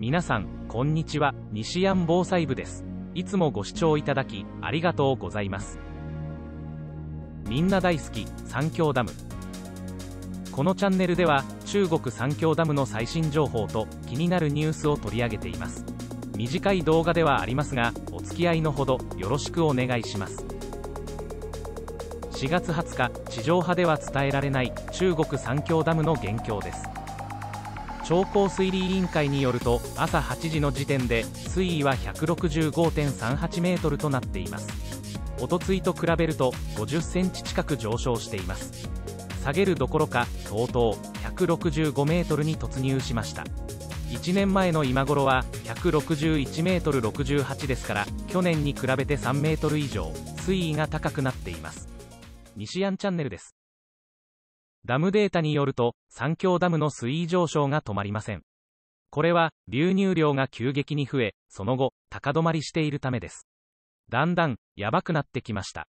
皆さん、こんにちは、西安防災部です。いつもご視聴いただき、ありがとうございます。みんな大好き、三峡ダム。このチャンネルでは、中国三峡ダムの最新情報と、気になるニュースを取り上げています。短い動画ではありますが、お付き合いのほど、よろしくお願いします。4月20日、地上波では伝えられない、中国三峡ダムの現況です。商工推理委員会によると朝8時の時点で水位は165.38メートルとなっていますおとついと比べると50センチ近く上昇しています下げるどころかとうとう165メートルに突入しました1年前の今頃は161メートル68ですから去年に比べて3メートル以上水位が高くなっています西安チャンネルですダムデータによると、三峡ダムの水位上昇が止まりません。これは、流入量が急激に増え、その後、高止まりしているためです。だんだん、やばくなってきました。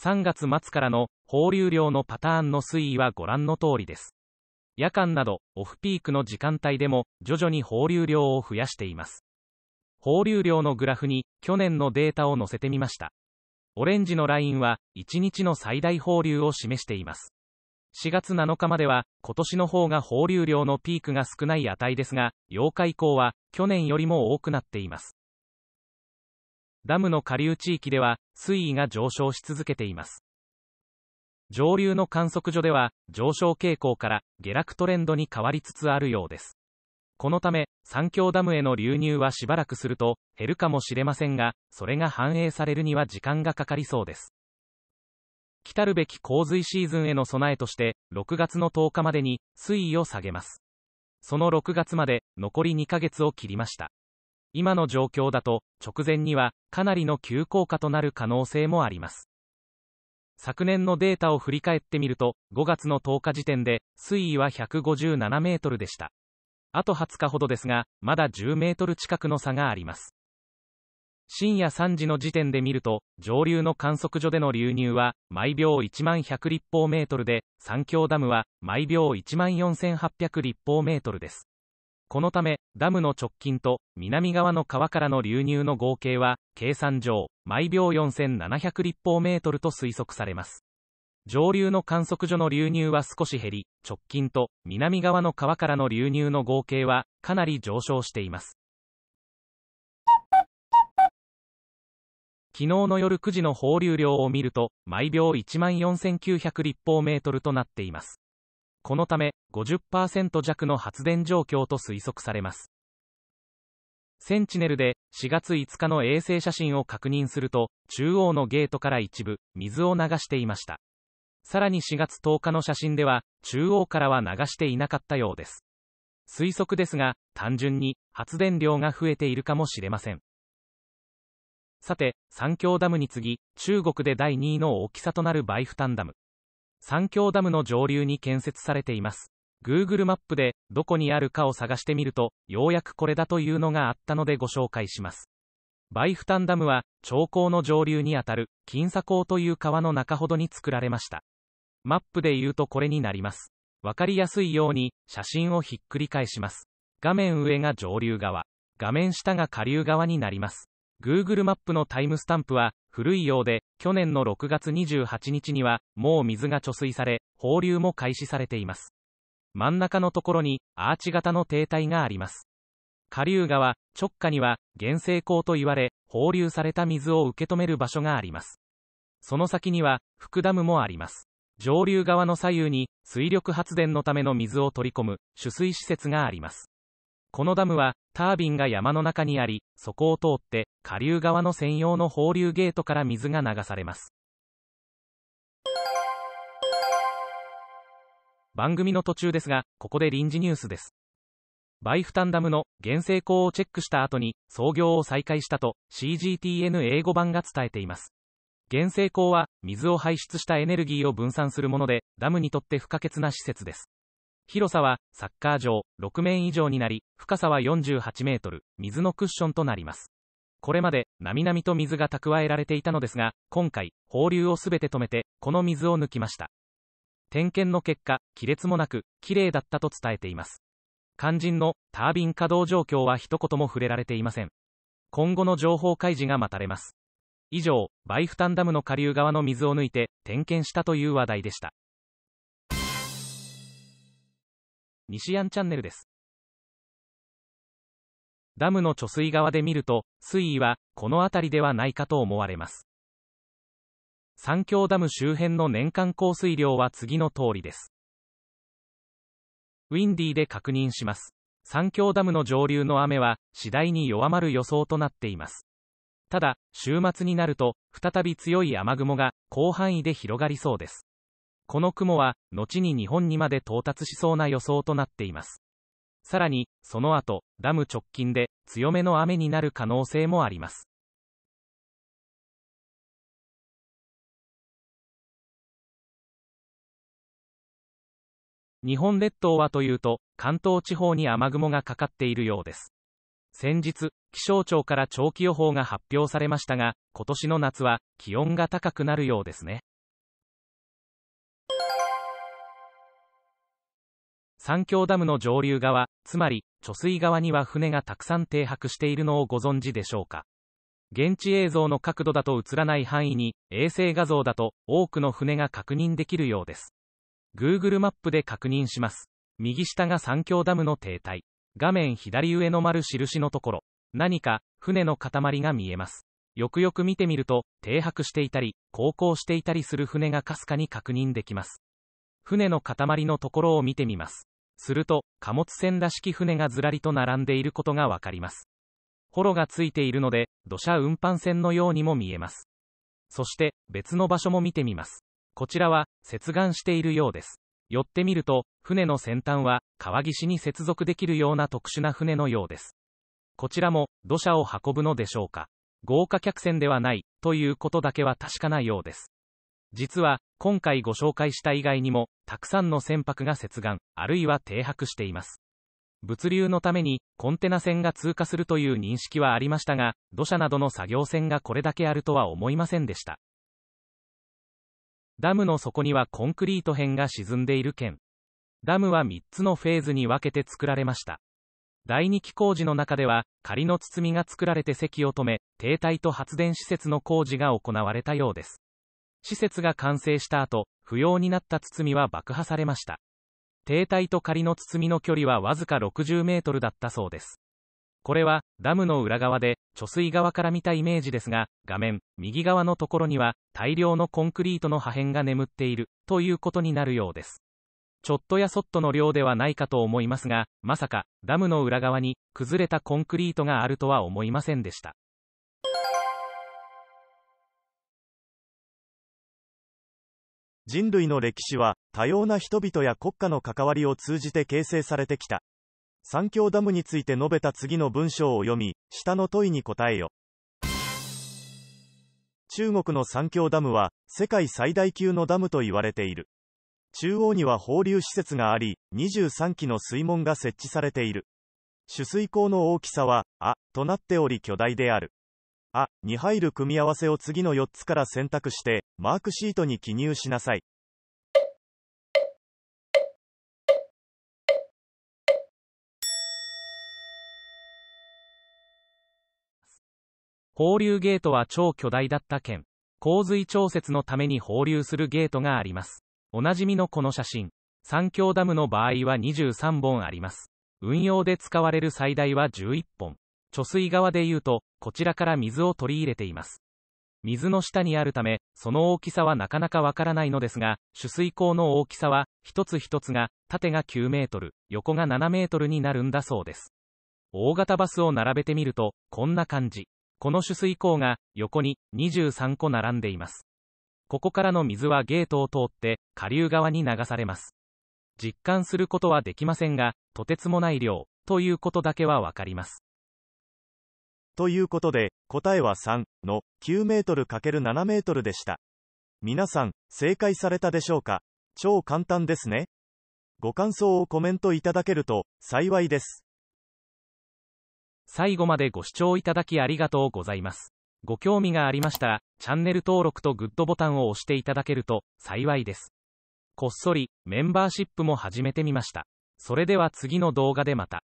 3月末からの放流量のパターンの推移はご覧の通りです。夜間など、オフピークの時間帯でも、徐々に放流量を増やしています。放流量のグラフに、去年のデータを載せてみました。オレンジのラインは、1日の最大放流を示しています。4月7日までは、今年の方が放流量のピークが少ない値ですが、8日以降は、去年よりも多くなっています。ダムの下流地域では、水位が上昇し続けています。上流の観測所では、上昇傾向から下落トレンドに変わりつつあるようです。このため、三峡ダムへの流入はしばらくすると、減るかもしれませんが、それが反映されるには時間がかかりそうです。来るべき洪水シーズンへの備えとして、6月の10日までに水位を下げます。その6月まで残り2ヶ月を切りました。今の状況だと、直前にはかなりの急降下となる可能性もあります。昨年のデータを振り返ってみると、5月の10日時点で水位は157メートルでした。あと20日ほどですが、まだ10メートル近くの差があります。深夜3時の時点で見ると、上流の観測所での流入は、毎秒1万100立方メートルで、三峡ダムは、毎秒1万4800立方メートルです。このため、ダムの直近と南側の川からの流入の合計は、計算上、毎秒4700立方メートルと推測されます。上流の観測所の流入は少し減り、直近と南側の川からの流入の合計は、かなり上昇しています。昨日の夜9時の放流量を見ると、毎秒14,900立方メートルとなっています。このため、50%弱の発電状況と推測されます。センチネルで4月5日の衛星写真を確認すると、中央のゲートから一部、水を流していました。さらに4月10日の写真では、中央からは流していなかったようです。推測ですが、単純に発電量が増えているかもしれません。さて、三峡ダムに次ぎ、中国で第2位の大きさとなるバイフタンダム。三峡ダムの上流に建設されています。Google マップで、どこにあるかを探してみると、ようやくこれだというのがあったのでご紹介します。バイフタンダムは、長江の上流にあたる、金砂港という川の中ほどに作られました。マップで言うとこれになります。わかりやすいように、写真をひっくり返します。画面上が上流側。画面下が下流側になります。Google マップのタイムスタンプは古いようで、去年の6月28日にはもう水が貯水され、放流も開始されています。真ん中のところにアーチ型の停滞があります。下流川、直下には原生港と言われ、放流された水を受け止める場所があります。その先には福ダムもあります。上流側の左右に水力発電のための水を取り込む取水施設があります。このダムは、タービンが山の中にあり、そこを通って、下流側の専用の放流ゲートから水が流されます。番組の途中ですが、ここで臨時ニュースです。バイフタンダムの原生功をチェックした後に操業を再開したと CGTN 英語版が伝えています。原生功は水を排出したエネルギーを分散するもので、ダムにとって不可欠な施設です。広さはサッカー場6面以上になり、深さは48メートル、水のクッションとなります。これまで、並々と水が蓄えられていたのですが、今回、放流をすべて止めて、この水を抜きました。点検の結果、亀裂もなく、綺麗だったと伝えています。肝心のタービン稼働状況は一言も触れられていません。今後の情報開示が待たれます。以上、バイフタンダムの下流側の水を抜いて、点検したという話題でした。西安チャンネルです。ダムの貯水側で見ると、水位はこの辺りではないかと思われます。三峡ダム周辺の年間降水量は次の通りです。ウィンディーで確認します。三峡ダムの上流の雨は次第に弱まる予想となっています。ただ、週末になると、再び強い雨雲が広範囲で広がりそうです。この雲は、後に日本にまで到達しそうな予想となっています。さらに、その後、ダム直近で強めの雨になる可能性もあります。日本列島はというと、関東地方に雨雲がかかっているようです。先日、気象庁から長期予報が発表されましたが、今年の夏は気温が高くなるようですね。三峡ダムの上流側、つまり、貯水側には船がたくさん停泊しているのをご存知でしょうか。現地映像の角度だと映らない範囲に、衛星画像だと多くの船が確認できるようです。Google マップで確認します。右下が三峡ダムの停滞。画面左上の丸印のところ、何か船の塊が見えます。よくよく見てみると、停泊していたり、航行していたりする船がかすかに確認できます。船の塊のところを見てみます。すると、貨物船らしき船がずらりと並んでいることがわかります。ホロがついているので、土砂運搬船のようにも見えます。そして、別の場所も見てみます。こちらは、接岸しているようです。寄ってみると、船の先端は、川岸に接続できるような特殊な船のようです。こちらも、土砂を運ぶのでしょうか。豪華客船ではない、ということだけは確かなようです。実は、今回ご紹介した以外にも、たくさんの船舶が接岸、あるいは停泊しています。物流のために、コンテナ船が通過するという認識はありましたが、土砂などの作業船がこれだけあるとは思いませんでした。ダムの底にはコンクリート片が沈んでいる件。ダムは3つのフェーズに分けて作られました。第2期工事の中では、仮の包みが作られて席を止め、停滞と発電施設の工事が行われたようです。施設が完成した後、不要になった包みは爆破されました。停滞と仮の包みの距離はわずか60メートルだったそうです。これは、ダムの裏側で、貯水側から見たイメージですが、画面、右側のところには、大量のコンクリートの破片が眠っている、ということになるようです。ちょっとやそっとの量ではないかと思いますが、まさか、ダムの裏側に、崩れたコンクリートがあるとは思いませんでした。人類の歴史は多様な人々や国家の関わりを通じて形成されてきた三峡ダムについて述べた次の文章を読み下の問いに答えよ中国の三峡ダムは世界最大級のダムと言われている中央には放流施設があり23基の水門が設置されている取水口の大きさは「あ」となっており巨大であるあに入る組み合わせを次の4つから選択して、マークシートに記入しなさい。放流ゲートは超巨大だった県。洪水調節のために放流するゲートがあります。おなじみのこの写真。三峡ダムの場合は23本あります。運用で使われる最大は11本。貯水側で言うと、こちらから水を取り入れています。水の下にあるため、その大きさはなかなかわからないのですが、取水口の大きさは、一つ一つが、縦が9メートル、横が7メートルになるんだそうです。大型バスを並べてみると、こんな感じ。この取水口が、横に23個並んでいます。ここからの水はゲートを通って、下流側に流されます。実感することはできませんが、とてつもない量、ということだけはわかります。ということで、答えは3の9 m ×7 m でした。皆さん、正解されたでしょうか超簡単ですね。ご感想をコメントいただけると幸いです。最後までご視聴いただきありがとうございます。ご興味がありましたら、チャンネル登録とグッドボタンを押していただけると幸いです。こっそりメンバーシップも始めてみました。それでは次の動画でまた。